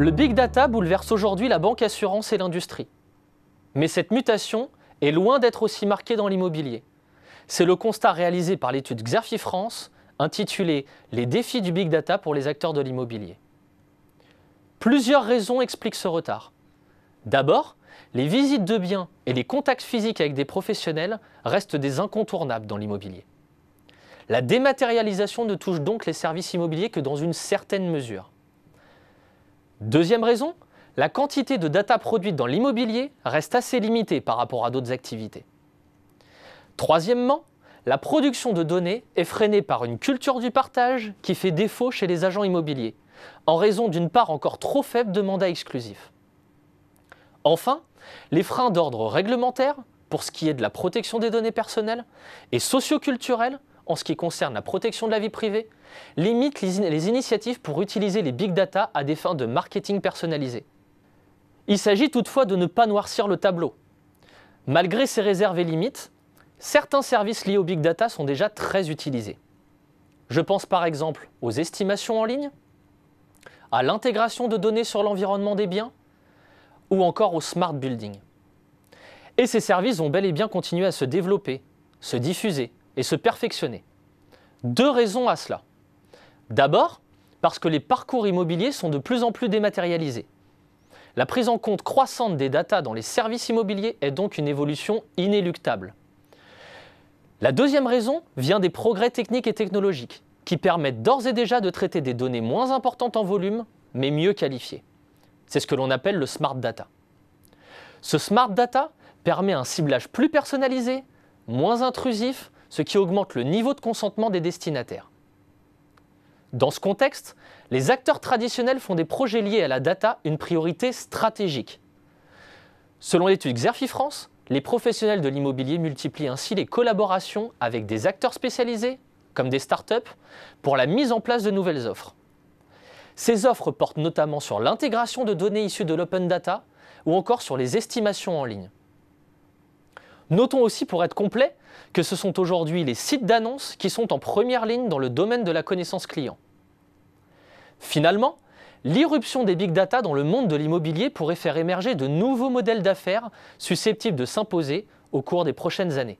Le big data bouleverse aujourd'hui la banque assurance et l'industrie. Mais cette mutation est loin d'être aussi marquée dans l'immobilier. C'est le constat réalisé par l'étude Xerfi France, intitulée Les défis du big data pour les acteurs de l'immobilier. Plusieurs raisons expliquent ce retard. D'abord, les visites de biens et les contacts physiques avec des professionnels restent des incontournables dans l'immobilier. La dématérialisation ne touche donc les services immobiliers que dans une certaine mesure. Deuxième raison, la quantité de data produite dans l'immobilier reste assez limitée par rapport à d'autres activités. Troisièmement, la production de données est freinée par une culture du partage qui fait défaut chez les agents immobiliers, en raison d'une part encore trop faible de mandats exclusifs. Enfin, les freins d'ordre réglementaire, pour ce qui est de la protection des données personnelles, et socioculturelles, en ce qui concerne la protection de la vie privée, limite les initiatives pour utiliser les big data à des fins de marketing personnalisé. Il s'agit toutefois de ne pas noircir le tableau. Malgré ces réserves et limites, certains services liés aux big data sont déjà très utilisés. Je pense par exemple aux estimations en ligne, à l'intégration de données sur l'environnement des biens, ou encore au smart building. Et ces services ont bel et bien continué à se développer, se diffuser et se perfectionner. Deux raisons à cela. D'abord, parce que les parcours immobiliers sont de plus en plus dématérialisés. La prise en compte croissante des datas dans les services immobiliers est donc une évolution inéluctable. La deuxième raison vient des progrès techniques et technologiques, qui permettent d'ores et déjà de traiter des données moins importantes en volume, mais mieux qualifiées. C'est ce que l'on appelle le smart data. Ce smart data permet un ciblage plus personnalisé, moins intrusif, ce qui augmente le niveau de consentement des destinataires. Dans ce contexte, les acteurs traditionnels font des projets liés à la data une priorité stratégique. Selon l'étude Xerfi France, les professionnels de l'immobilier multiplient ainsi les collaborations avec des acteurs spécialisés, comme des startups, pour la mise en place de nouvelles offres. Ces offres portent notamment sur l'intégration de données issues de l'open data ou encore sur les estimations en ligne. Notons aussi pour être complet que ce sont aujourd'hui les sites d'annonces qui sont en première ligne dans le domaine de la connaissance client. Finalement, l'irruption des big data dans le monde de l'immobilier pourrait faire émerger de nouveaux modèles d'affaires susceptibles de s'imposer au cours des prochaines années.